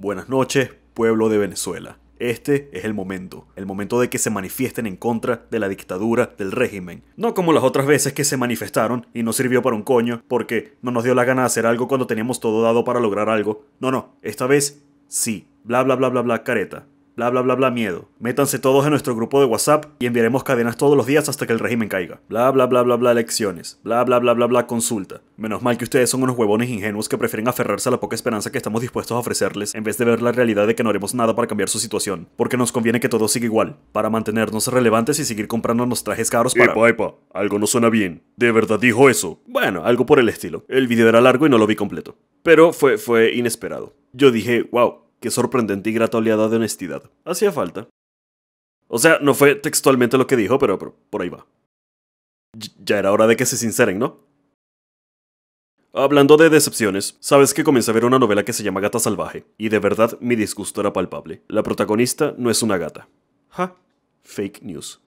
Buenas noches, pueblo de Venezuela. Este es el momento, el momento de que se manifiesten en contra de la dictadura del régimen. No como las otras veces que se manifestaron y no sirvió para un coño porque no nos dio la gana de hacer algo cuando teníamos todo dado para lograr algo. No, no, esta vez sí. Bla, bla, bla, bla, bla, careta. Bla, bla, bla, bla, miedo. Métanse todos en nuestro grupo de WhatsApp y enviaremos cadenas todos los días hasta que el régimen caiga. Bla, bla, bla, bla, bla, elecciones. Bla, bla, bla, bla, bla, consulta. Menos mal que ustedes son unos huevones ingenuos que prefieren aferrarse a la poca esperanza que estamos dispuestos a ofrecerles en vez de ver la realidad de que no haremos nada para cambiar su situación. Porque nos conviene que todo siga igual, para mantenernos relevantes y seguir comprando comprándonos trajes caros para... Epa, epa, algo no suena bien. ¿De verdad dijo eso? Bueno, algo por el estilo. El video era largo y no lo vi completo. Pero fue, fue inesperado. Yo dije, wow, Qué sorprendente y grata oleada de honestidad. Hacía falta. O sea, no fue textualmente lo que dijo, pero, por ahí va. ya era hora de que se sinceren, ¿no? Hablando de decepciones, sabes que comencé a ver una novela que se llama Gata Salvaje, y de verdad mi disgusto era palpable. La protagonista no es una gata. Ja, fake news.